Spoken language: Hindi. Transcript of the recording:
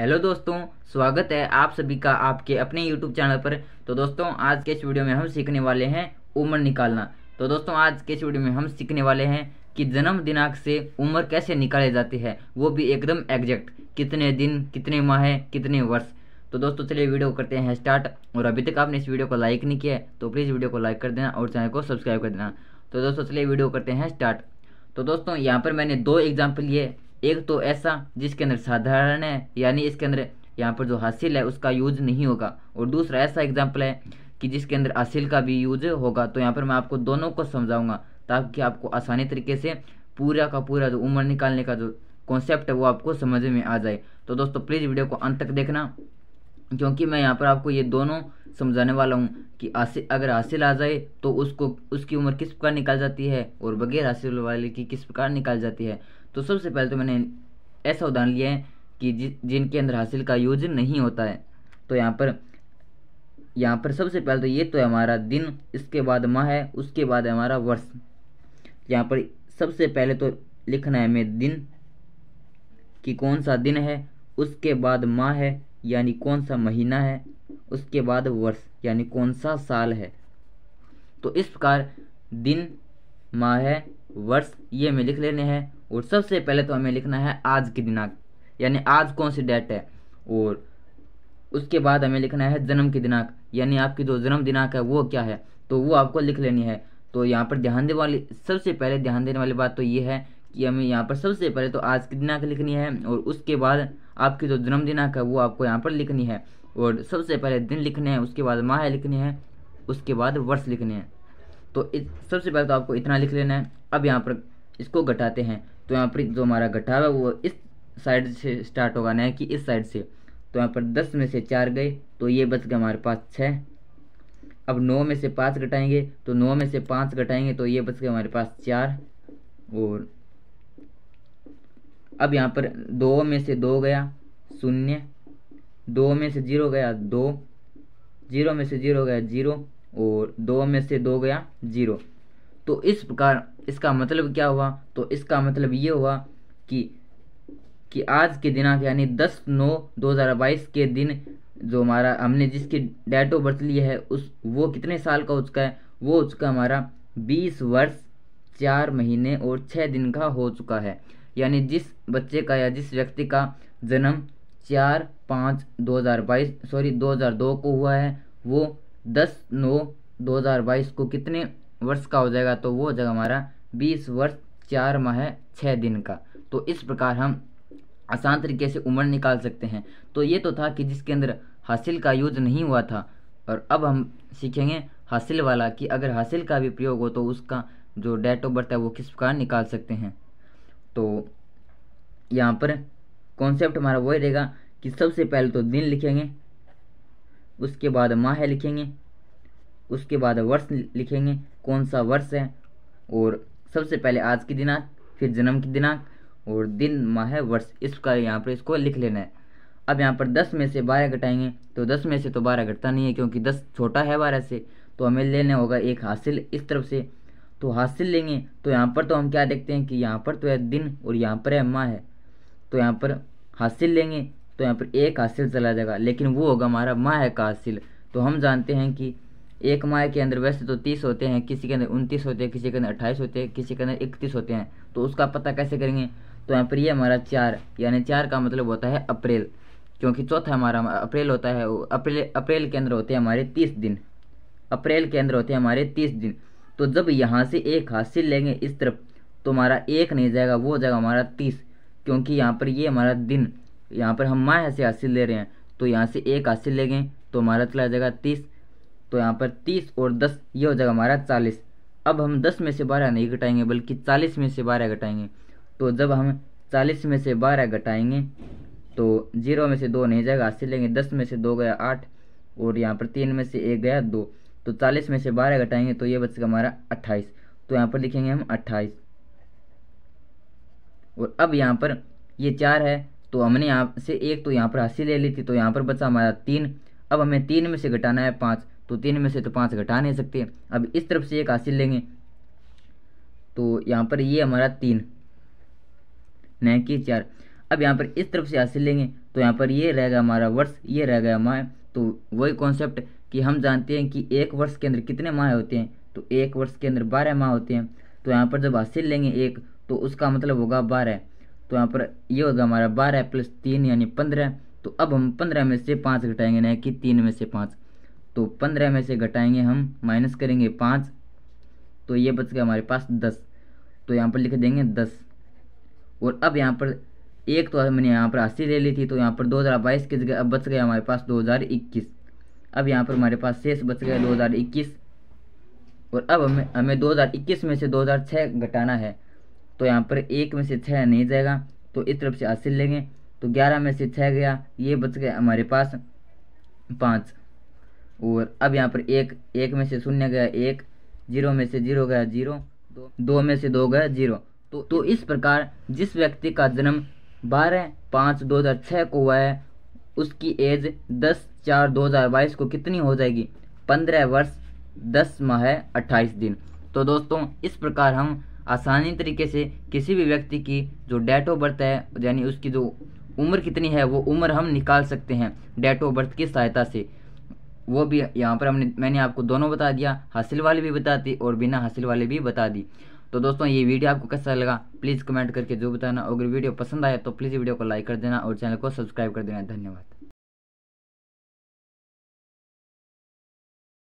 हेलो दोस्तों स्वागत है आप सभी का आपके अपने यूट्यूब चैनल पर तो दोस्तों आज के इस वीडियो में हम सीखने वाले हैं उम्र निकालना तो दोस्तों आज के इस वीडियो में हम सीखने वाले हैं कि जन्म दिनांक से उम्र कैसे निकाली जाती है वो भी एकदम एग्जैक्ट कितने दिन कितने माह कितने वर्ष तो दोस्तों चलिए वीडियो करते हैं स्टार्ट और अभी तक आपने इस वीडियो को लाइक नहीं किया तो प्लीज़ वीडियो को लाइक कर देना और चैनल को सब्सक्राइब कर देना तो दोस्तों चलिए वीडियो करते हैं स्टार्ट तो दोस्तों यहाँ पर मैंने दो एग्जाम्पल लिए एक तो ऐसा जिसके अंदर साधारण है यानी इसके अंदर यहाँ पर जो हासिल है उसका यूज नहीं होगा और दूसरा ऐसा एग्जाम्पल है कि जिसके अंदर हासिल का भी यूज होगा तो यहाँ पर मैं आपको दोनों को समझाऊंगा ताकि आपको आसानी तरीके से पूरा का पूरा जो उम्र निकालने का जो कॉन्सेप्ट है वो आपको समझ में आ जाए तो दोस्तों प्लीज़ वीडियो को अंत तक देखना क्योंकि मैं यहाँ पर आपको ये दोनों समझाने वाला हूँ कि आसिल अगर हासिल आ जाए तो उसको उसकी उम्र किस प्रकार निकाल जाती है और बगैर हासिल वाले की किस प्रकार निकाल जाती है तो सबसे पहले तो मैंने ऐसा उदाहरण लिया है कि जि, जिनके अंदर हासिल का योजन नहीं होता है तो यहाँ पर यहाँ पर सबसे पहले तो ये तो है हमारा दिन इसके बाद माह है उसके बाद है हमारा वर्ष यहाँ पर सबसे पहले तो लिखना है हमें दिन कि कौन सा दिन है उसके बाद माह है यानी कौन सा महीना है उसके बाद वर्ष यानी कौन सा साल है तो इस प्रकार दिन माह है वर्ष ये हमें लिख लेने हैं और सबसे पहले तो हमें लिखना है आज के दिनांक यानी आज कौन सी डेट है और उसके बाद हमें लिखना है जन्म के दिनांक यानी आपकी जो जन्म दिनांक है वो क्या है तो वो आपको लिख लेनी है तो यहाँ पर ध्यान देने वाली सबसे पहले ध्यान देने वाली बात तो ये है कि हमें यहाँ पर सबसे पहले तो आज की दिनांक लिखनी है और उसके बाद आपकी जो जन्म दिनांक है वो आपको यहाँ पर लिखनी है और सबसे पहले दिन लिखने हैं उसके बाद माह लिखने हैं उसके बाद वर्ष लिखने हैं तो सबसे पहले तो आपको इतना लिख लेना है अब यहाँ पर इसको घटाते हैं तो यहाँ पर जो हमारा घटा है वो इस साइड से स्टार्ट होगा ना कि इस साइड से तो यहाँ पर दस में से चार गए तो ये बच गए हमारे पास छः अब नौ में से पाँच घटाएंगे तो नौ में से पाँच घटाएंगे तो ये बच गए हमारे पास चार और अब यहाँ पर दो में से दो गया शून्य दो में से जीरो गया दो जीरो में से जीरो गया जीरो और दो में से दो गया जीरो तो इस प्रकार इसका मतलब क्या हुआ तो इसका मतलब ये हुआ कि कि आज के दिनांक यानी 10 नौ 2022 के दिन जो हमारा हमने जिसकी डेट ऑफ बर्थ ली है उस वो कितने साल का उसका है वो उसका हमारा 20 वर्ष चार महीने और छः दिन का हो चुका है यानी जिस बच्चे का या जिस व्यक्ति का जन्म चार पाँच 2022 सॉरी 2002 को हुआ है वो दस नौ दो हज़ार बाईस को कितने वर्ष का हो जाएगा तो वो हो जाएगा हमारा बीस वर्ष चार माह छः दिन का तो इस प्रकार हम आसान तरीके से उम्र निकाल सकते हैं तो ये तो था कि जिसके अंदर हासिल का यूज नहीं हुआ था और अब हम सीखेंगे हासिल वाला कि अगर हासिल का भी प्रयोग हो तो उसका जो डेट ऑफ बर्थ है वो किस प्रकार निकाल सकते हैं तो यहाँ पर कॉन्सेप्ट हमारा वही रहेगा कि सबसे पहले तो दिन लिखेंगे उसके बाद माह है लिखेंगे उसके बाद वर्ष लिखेंगे कौन सा वर्ष है और सबसे पहले आज की दिनांक फिर जन्म की दिनांक और दिन माह वर्ष इसका यहाँ पर इसको लिख लेना है अब यहाँ पर दस में से बारह घटाएंगे तो दस में से तो बारह घटता नहीं है क्योंकि दस छोटा है बारह से तो हमें लेना होगा एक हासिल इस तरफ से तो हासिल लेंगे तो यहाँ पर तो हम क्या देखते हैं कि यहाँ पर तो है दिन और यहाँ पर है माह है तो यहाँ पर हासिल लेंगे तो यहाँ पर एक हासिल चला जाएगा लेकिन वो होगा हमारा माह का हासिल तो हम जानते हैं कि एक माह के अंदर वैसे तो तीस होते हैं किसी के अंदर उनतीस होते हैं किसी के अंदर अट्ठाईस होते हैं किसी के अंदर इकतीस होते हैं तो उसका पता कैसे करेंगे तो यहाँ पर ये हमारा चार यानी चार का मतलब होता है अप्रैल क्योंकि चौथा हमारा अप्रैल होता है अप्रैल अप्रैल के अंदर होते हैं हमारे तीस दिन अप्रैल के अंदर होते हैं हमारे तीस दिन तो जब यहाँ से एक हासिल लेंगे इस तरफ तो हमारा एक नहीं जाएगा वो हो जाएगा हमारा तीस क्योंकि यहाँ पर ये हमारा दिन यहाँ पर हम माँ से हासिल ले रहे हैं तो यहाँ से एक हासिल ले गए तो हमारा चला जाएगा तीस तो यहाँ पर तीस और दस ये हो जाएगा हमारा चालीस अब हम दस में से बारह नहीं घटाएंगे बल्कि चालीस में से बारह घटाएंगे तो जब हम चालीस में से बारह घटाएंगे तो जीरो में से दो नहीं जाएगा हासिल लेंगे दस में से दो गया आठ और यहाँ पर तीन में से एक गया दो तो चालीस में से बारह घटाएंगे तो ये बचेगा हमारा अट्ठाईस तो यहाँ पर लिखेंगे हम अट्ठाईस और अब यहाँ पर ये चार है तो हमने यहाँ से एक तो यहाँ पर हासिल ले ली थी तो यहाँ पर बचा हमारा तीन अब हमें तीन में से घटाना है पाँच तो तीन में से तो पाँच घटा नहीं सकते अब इस तरफ से एक हासिल लेंगे तो यहाँ पर ये हमारा तीन न कि चार अब यहाँ पर इस तरफ से हासिल लेंगे तो यहाँ पर ये रहेगा हमारा वर्ष ये रहेगा माह तो वही कॉन्सेप्ट कि हम जानते हैं कि एक वर्ष के अंदर कितने माह होते हैं तो एक वर्ष के अंदर बारह माह होते हैं तो यहाँ पर जब हासिल लेंगे एक तो उसका मतलब होगा बारह तो यहाँ पर ये होगा हमारा बारह प्लस तीन यानी पंद्रह तो अब हम पंद्रह में से पाँच घटाएंगे ना कि तीन में से पाँच तो पंद्रह में से घटाएंगे हम माइनस करेंगे पाँच तो ये बच गया हमारे पास दस तो यहाँ पर लिख देंगे दस और अब यहाँ पर एक तो मैंने यहाँ पर अस्सी ले ली थी तो यहाँ पर दो हज़ार बाईस की जगह अब बच गया हमारे पास दो हज़ार इक्कीस अब यहाँ पर हमारे पास शेष बच गया दो हज़ार इक्कीस और अब हमें हमें दो हज़ार इक्कीस में से दो हज़ार छः घटाना है तो यहाँ पर एक में से छः नहीं जाएगा तो इस तरफ से अस्सी लेंगे तो ग्यारह में से छः गया ये बच गया हमारे पास पाँच और अब यहाँ पर एक एक में से शून्य गया एक जीरो में से जीरो गया जीरो दो दो में से दो गया जीरो तो तो इस प्रकार जिस व्यक्ति का जन्म बारह पाँच दो हज़ार छः को हुआ है उसकी एज दस चार दो हज़ार बाईस को कितनी हो जाएगी पंद्रह वर्ष दस माह अट्ठाईस दिन तो दोस्तों इस प्रकार हम आसानी तरीके से किसी भी व्यक्ति की जो डेट ऑफ बर्थ है यानी उसकी जो उम्र कितनी है वो उम्र हम निकाल सकते हैं डेट ऑफ बर्थ की सहायता से वो भी यहाँ पर हमने मैंने आपको दोनों बता दिया हासिल वाले भी बता दी और बिना हासिल वाले भी बता दी तो दोस्तों ये वीडियो आपको कैसा लगा प्लीज़ कमेंट करके जो बताना अगर वीडियो पसंद आया तो प्लीज़ वीडियो को लाइक कर देना और चैनल को सब्सक्राइब कर देना धन्यवाद